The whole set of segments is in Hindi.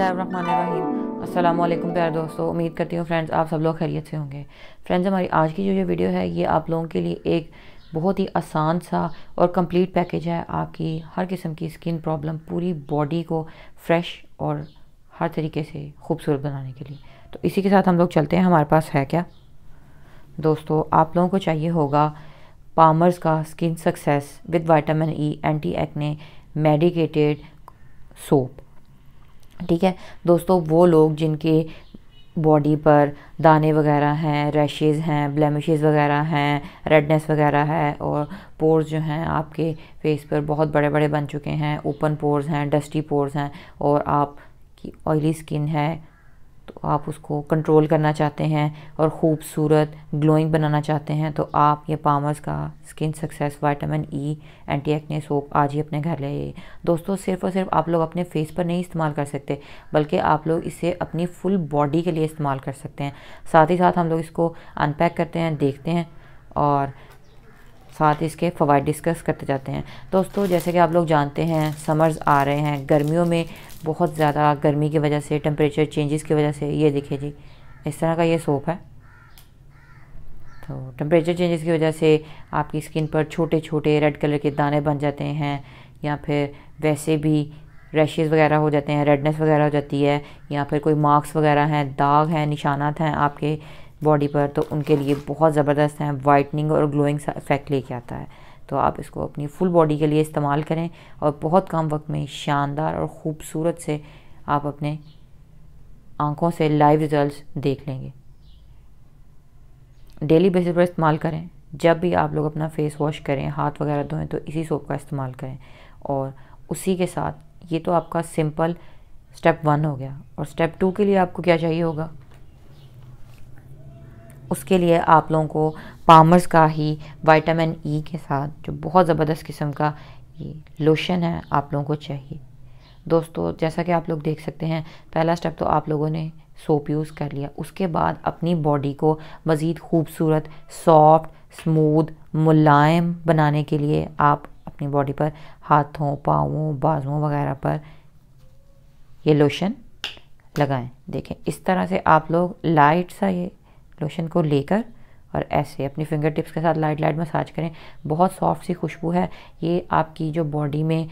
अस्सलाम वालेकुम प्यार दोस्तों उम्मीद करती हूँ फ्रेंड्स आप सब लोग खैरियत से होंगे फ्रेंड्स हमारी आज की जो ये वीडियो है ये आप लोगों के लिए एक बहुत ही आसान सा और कंप्लीट पैकेज है आपकी हर किस्म की स्किन प्रॉब्लम पूरी बॉडी को फ्रेश और हर तरीके से खूबसूरत बनाने के लिए तो इसी के साथ हम लोग चलते हैं हमारे पास है क्या दोस्तों आप लोगों को चाहिए होगा पामर्स का skin success with vitamin E anti acne medicated soap ठीक है दोस्तों वो लोग जिनके बॉडी पर दाने वगैरह हैं रैशेज़ हैं ब्लैमिशेज़ वगैरह हैं रेडनेस वगैरह है और पोर्स जो हैं आपके फेस पर बहुत बड़े बड़े बन चुके हैं ओपन पोर्स हैं डस्टी पोर्स हैं और आप की ऑयली स्किन है तो आप उसको कंट्रोल करना चाहते हैं और ख़ूबसूरत ग्लोइंग बनाना चाहते हैं तो आप ये पामर्स का skin success vitamin E anti acne soap आज ही अपने घर ले आइए दोस्तों सिर्फ और सिर्फ आप लोग अपने फेस पर नहीं इस्तेमाल कर सकते बल्कि आप लोग इसे अपनी फुल बॉडी के लिए इस्तेमाल कर सकते हैं साथ ही साथ हम लोग इसको अनपैक करते हैं देखते हैं और साथ इसके फ़वाद डिस्कस करते जाते हैं दोस्तों जैसे कि आप लोग जानते हैं समर्स आ रहे हैं गर्मियों में बहुत ज़्यादा गर्मी की वजह से टेम्परेचर चेंजेस की वजह से ये देखिए जी इस तरह का ये सोप है तो टेम्परेचर चेंजेस की वजह से आपकी स्किन पर छोटे छोटे रेड कलर के दाने बन जाते हैं या फिर वैसे भी रैशेज़ वगैरह हो जाते हैं रेडनेस वगैरह हो जाती है या फिर कोई मार्क्स वगैरह हैं दाग हैं निशानात हैं आपके बॉडी पर तो उनके लिए बहुत ज़बरदस्त हैं वाइटनिंग और ग्लोइंग इफेक्ट लेके आता है तो आप इसको अपनी फुल बॉडी के लिए इस्तेमाल करें और बहुत कम वक्त में शानदार और ख़ूबसूरत से आप अपने आँखों से लाइव रिजल्ट देख लेंगे डेली बेसिस पर इस्तेमाल करें जब भी आप लोग अपना फेस वॉश करें हाथ वगैरह धोएं तो इसी सोप का इस्तेमाल करें और उसी के साथ ये तो आपका सिंपल स्टेप वन हो गया और स्टेप टू के लिए आपको क्या चाहिए होगा उसके लिए आप लोगों को पामर्स का ही वाइटामिन ई e के साथ जो बहुत ज़बरदस्त किस्म का ये लोशन है आप लोगों को चाहिए दोस्तों जैसा कि आप लोग देख सकते हैं पहला स्टेप तो आप लोगों ने सोप यूज़ कर लिया उसके बाद अपनी बॉडी को मज़ीद खूबसूरत सॉफ्ट स्मूद मुलायम बनाने के लिए आप अपनी बॉडी पर हाथों पाँवों बाजुओं वगैरह पर ये लोशन लगाएं देखें इस तरह से आप लोग लाइट सा ये लोशन को लेकर और ऐसे अपनी फिंगर टिप्स के साथ लाइट लाइट मसाज करें बहुत सॉफ्ट सी खुशबू है ये आपकी जो बॉडी में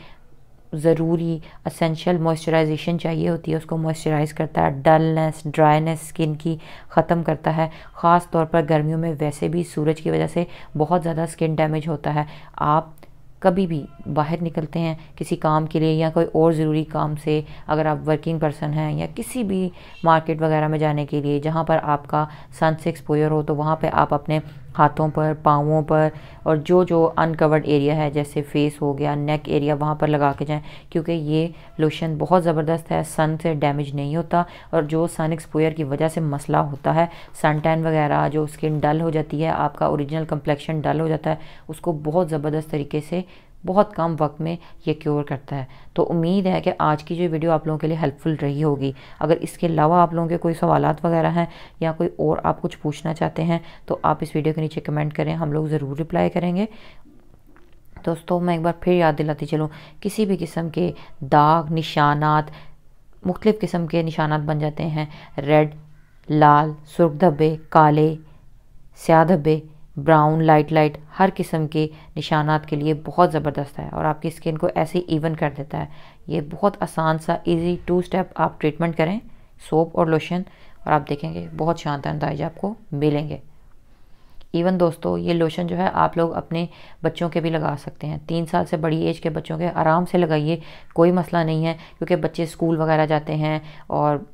ज़रूरी असेंशियल मॉइस्चराइजेशन चाहिए होती है उसको मॉइस्चराइज करता है डलनेस ड्राइनेस स्किन की ख़त्म करता है ख़ास तौर पर गर्मियों में वैसे भी सूरज की वजह से बहुत ज़्यादा स्किन डैमेज होता है आप कभी भी बाहर निकलते हैं किसी काम के लिए या कोई और ज़रूरी काम से अगर आप वर्किंग पर्सन हैं या किसी भी मार्केट वगैरह में जाने के लिए जहाँ पर आपका सन से एक्सपोजर हो तो वहाँ पर आप अपने हाथों पर पाँवों पर और जो जो अनकवर्ड एरिया है जैसे फेस हो गया नेक एरिया वहाँ पर लगा के जाएं क्योंकि ये लोशन बहुत ज़बरदस्त है सन से डैमेज नहीं होता और जो सन एक्सपोयर की वजह से मसला होता है सन टैन वगैरह जो स्किन डल हो जाती है आपका ओरिजिनल कम्प्लेक्शन डल हो जाता है उसको बहुत ज़बरदस्त तरीके से बहुत कम वक्त में ये क्योर करता है तो उम्मीद है कि आज की जो वीडियो आप लोगों के लिए हेल्पफुल रही होगी अगर इसके अलावा आप लोगों के कोई सवाल वगैरह हैं या कोई और आप कुछ पूछना चाहते हैं तो आप इस वीडियो के नीचे कमेंट करें हम लोग ज़रूर रिप्लाई करेंगे दोस्तों मैं एक बार फिर याद दिलाती चलूँ किसी भी किस्म के दाग निशानात मुख्तलिफ़ किस्म के निशानात बन जाते हैं रेड लाल सुरख धब्बे काले स्याह धब्बे ब्राउन लाइट लाइट हर किस्म के निशानात के लिए बहुत ज़बरदस्त है और आपकी स्किन को ऐसे इवन कर देता है ये बहुत आसान सा इजी टू स्टेप आप ट्रीटमेंट करें सोप और लोशन और आप देखेंगे बहुत शानदार नतज आपको मिलेंगे इवन दोस्तों ये लोशन जो है आप लोग अपने बच्चों के भी लगा सकते हैं तीन साल से बड़ी एज के बच्चों के आराम से लगाइए कोई मसला नहीं है क्योंकि बच्चे स्कूल वगैरह जाते हैं और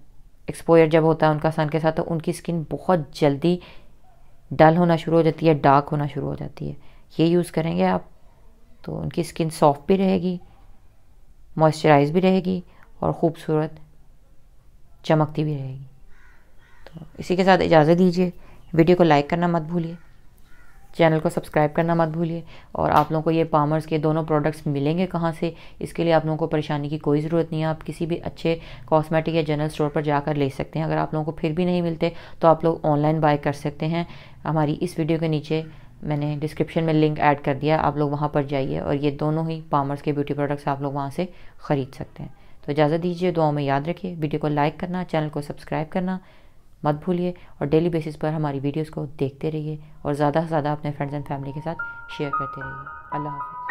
एक्सपोयर जब होता है उनका सन के साथ तो उनकी स्किन बहुत जल्दी डल होना शुरू हो जाती है डार्क होना शुरू हो जाती है ये यूज़ करेंगे आप तो उनकी स्किन सॉफ्ट भी रहेगी मॉइस्चराइज भी रहेगी और ख़ूबसूरत चमकती भी रहेगी तो इसी के साथ इजाज़त दीजिए वीडियो को लाइक करना मत भूलिए चैनल को सब्सक्राइब करना मत भूलिए और आप लोगों को ये पामर्स के दोनों प्रोडक्ट्स मिलेंगे कहाँ से इसके लिए आप लोगों को परेशानी की कोई ज़रूरत नहीं है आप किसी भी अच्छे कॉस्मेटिक या जनरल स्टोर पर जाकर ले सकते हैं अगर आप लोगों को फिर भी नहीं मिलते तो आप लोग ऑनलाइन बाय कर सकते हैं हमारी इस वीडियो के नीचे मैंने डिस्क्रिप्शन में लिंक ऐड कर दिया आप लोग वहाँ पर जाइए और ये दोनों ही पामर्स के ब्यूटी प्रोडक्ट्स आप लोग वहाँ से ख़रीद सकते हैं तो इजाज़त दीजिए दुआओं में याद रखिए वीडियो को लाइक करना चैनल को सब्सक्राइब करना मत भूलिए और डेली बेसिस पर हमारी वीडियोस को देखते रहिए और ज़्यादा से ज़्यादा अपने फ्रेंड्स एंड फैमिली के साथ शेयर करते रहिए अल्लाह हाफिज़